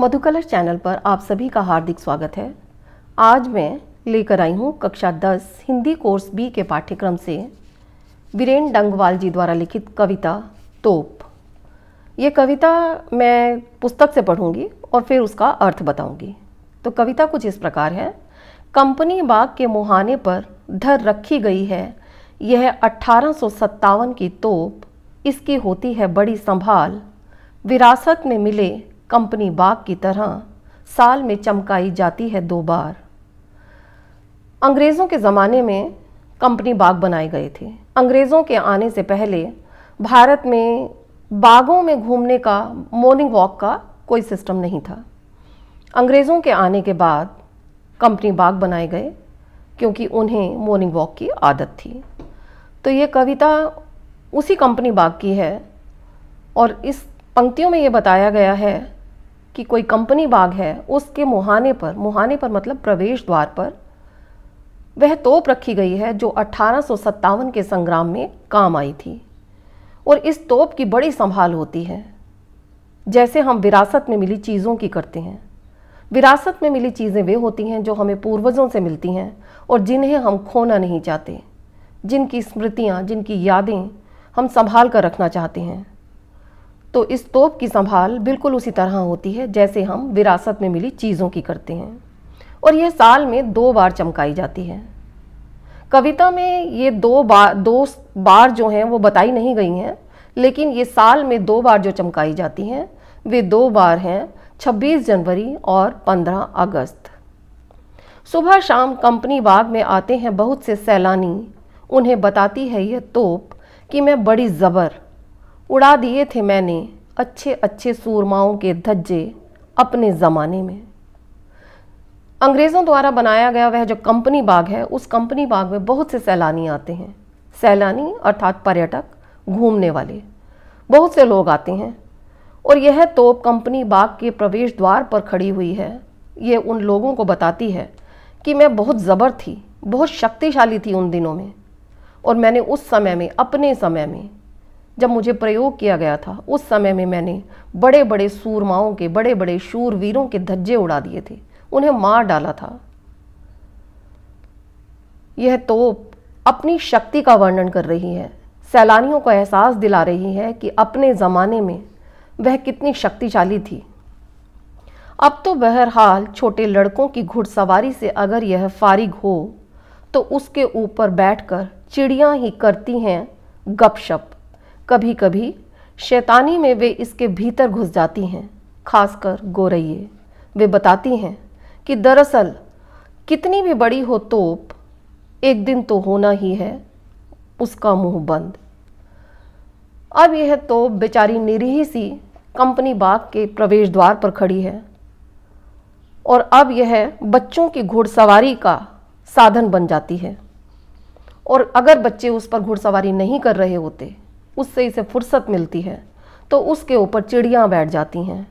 मधुकलर channel पर आप सभी का हार्दिक स्वागत है आज मैं लेकर आई हूँ कक्षा 10 हिंदी कोर्स बी के पाठ्यक्रम से वीरेन डंगवाल जी द्वारा लिखित कविता तोप ये कविता मैं पुस्तक से पढ़ूंगी और फिर उसका अर्थ बताऊंगी तो कविता कुछ इस प्रकार है कंपनी बाग के मुहाने पर धर रखी गई है यह अट्ठारह की तोप इसकी होती है बड़ी संभाल विरासत में मिले कंपनी बाग की तरह साल में चमकाई जाती है दो बार अंग्रेज़ों के ज़माने में कंपनी बाग बनाए गए थे अंग्रेज़ों के आने से पहले भारत में बागों में घूमने का मॉर्निंग वॉक का कोई सिस्टम नहीं था अंग्रेज़ों के आने के बाद कंपनी बाग बनाए गए क्योंकि उन्हें मॉर्निंग वॉक की आदत थी तो ये कविता उसी कंपनी बाग की है और इस पंक्तियों में ये बताया गया है कि कोई कंपनी बाग है उसके मुहाने पर मुहाने पर मतलब प्रवेश द्वार पर वह तोप रखी गई है जो अठारह के संग्राम में काम आई थी और इस तोप की बड़ी संभाल होती है जैसे हम विरासत में मिली चीज़ों की करते हैं विरासत में मिली चीज़ें वे होती हैं जो हमें पूर्वजों से मिलती हैं और जिन्हें हम खोना नहीं चाहते जिनकी स्मृतियाँ जिनकी यादें हम संभाल कर रखना चाहते हैं तो इस तोप की संभाल बिल्कुल उसी तरह होती है जैसे हम विरासत में मिली चीज़ों की करते हैं और यह साल में दो बार चमकाई जाती है कविता में ये दो बार दो बार जो हैं वो बताई नहीं गई हैं लेकिन ये साल में दो बार जो चमकाई जाती हैं वे दो बार हैं 26 जनवरी और 15 अगस्त सुबह शाम कंपनी बाग में आते हैं बहुत से सैलानी उन्हें बताती है यह तोप कि मैं बड़ी ज़बर उड़ा दिए थे मैंने अच्छे अच्छे सूरमाओं के धज्जे अपने ज़माने में अंग्रेज़ों द्वारा बनाया गया वह जो कंपनी बाग है उस कंपनी बाग में बहुत से सैलानी आते हैं सैलानी अर्थात पर्यटक घूमने वाले बहुत से लोग आते हैं और यह तोप कंपनी बाग के प्रवेश द्वार पर खड़ी हुई है ये उन लोगों को बताती है कि मैं बहुत ज़बर थी बहुत शक्तिशाली थी उन दिनों में और मैंने उस समय में अपने समय में जब मुझे प्रयोग किया गया था उस समय में मैंने बड़े बड़े सूरमाओं के बड़े बड़े शूरवीरों के धज्जे उड़ा दिए थे उन्हें मार डाला था यह तोप अपनी शक्ति का वर्णन कर रही है सैलानियों को एहसास दिला रही है कि अपने ज़माने में वह कितनी शक्तिशाली थी अब तो बहरहाल छोटे लड़कों की घुड़सवारी से अगर यह फारिग हो तो उसके ऊपर बैठकर चिड़ियां ही करती हैं गपशप कभी कभी शैतानी में वे इसके भीतर घुस जाती हैं खासकर गोरैये वे बताती हैं कि दरअसल कितनी भी बड़ी हो तोप एक दिन तो होना ही है उसका मुंह बंद अब यह तो बेचारी निरीह सी कंपनी बाग के प्रवेश द्वार पर खड़ी है और अब यह बच्चों की घुड़सवारी का साधन बन जाती है और अगर बच्चे उस पर घुड़सवारी नहीं कर रहे होते उससे इसे फुर्सत मिलती है तो उसके ऊपर चिड़ियाँ बैठ जाती हैं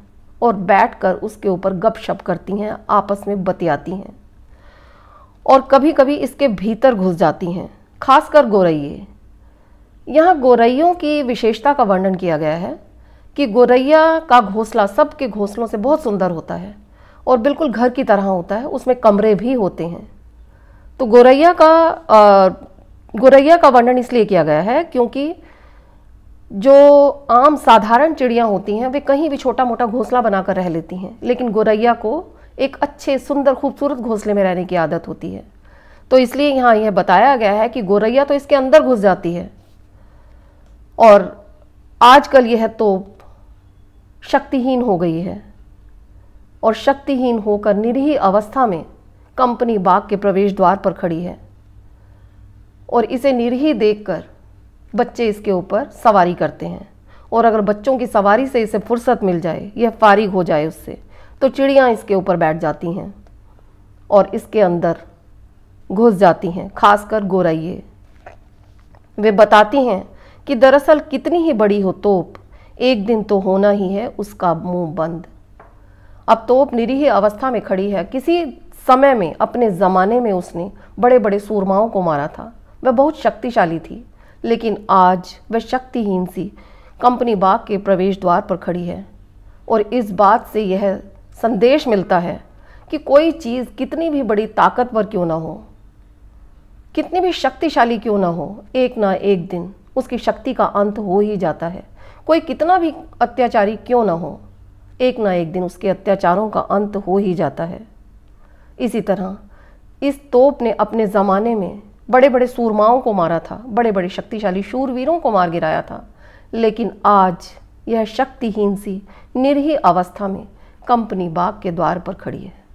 और बैठकर उसके ऊपर गपशप करती हैं आपस में बतियाती हैं और कभी कभी इसके भीतर घुस जाती हैं खासकर गोरैये यहाँ गोरैयों की विशेषता का वर्णन किया गया है कि गोरैया का घोंसला सबके घोंसलों से बहुत सुंदर होता है और बिल्कुल घर की तरह होता है उसमें कमरे भी होते हैं तो गोरैया का गोरैया का वर्णन इसलिए किया गया है क्योंकि जो आम साधारण चिड़ियाँ होती हैं वे कहीं भी छोटा मोटा घोंसला बनाकर रह लेती हैं लेकिन गोरैया को एक अच्छे सुंदर खूबसूरत घोंसले में रहने की आदत होती है तो इसलिए यहाँ यह बताया गया है कि गोरैया तो इसके अंदर घुस जाती है और आजकल यह तो शक्तिहीन हो गई है और शक्तिहीन होकर निरीह अवस्था में कंपनी बाग के प्रवेश द्वार पर खड़ी है और इसे निरीह देखकर बच्चे इसके ऊपर सवारी करते हैं और अगर बच्चों की सवारी से इसे फुर्सत मिल जाए यह फारिग हो जाए उससे तो चिड़ियाँ इसके ऊपर बैठ जाती हैं और इसके अंदर घुस जाती हैं खासकर गोरइये वे बताती हैं कि दरअसल कितनी ही बड़ी हो तोप एक दिन तो होना ही है उसका मुंह बंद अब तोप निरीह अवस्था में खड़ी है किसी समय में अपने ज़माने में उसने बड़े बड़े सूरमाओं को मारा था वह बहुत शक्तिशाली थी लेकिन आज वह शक्तिहीन सी कंपनी बाग के प्रवेश द्वार पर खड़ी है और इस बात से यह संदेश मिलता है कि कोई चीज़ कितनी भी बड़ी ताकतवर क्यों ना हो कितनी भी शक्तिशाली क्यों ना हो एक ना एक दिन उसकी शक्ति का अंत हो ही जाता है कोई कितना भी अत्याचारी क्यों ना हो एक ना एक दिन उसके अत्याचारों का अंत हो ही जाता है इसी तरह इस तोप ने अपने ज़माने में बड़े बड़े सूरमाओं को मारा था बड़े बड़े शक्तिशाली शूरवीरों को मार गिराया था लेकिन आज यह शक्तिहीन सी निरही अवस्था में कंपनी बाग के द्वार पर खड़ी है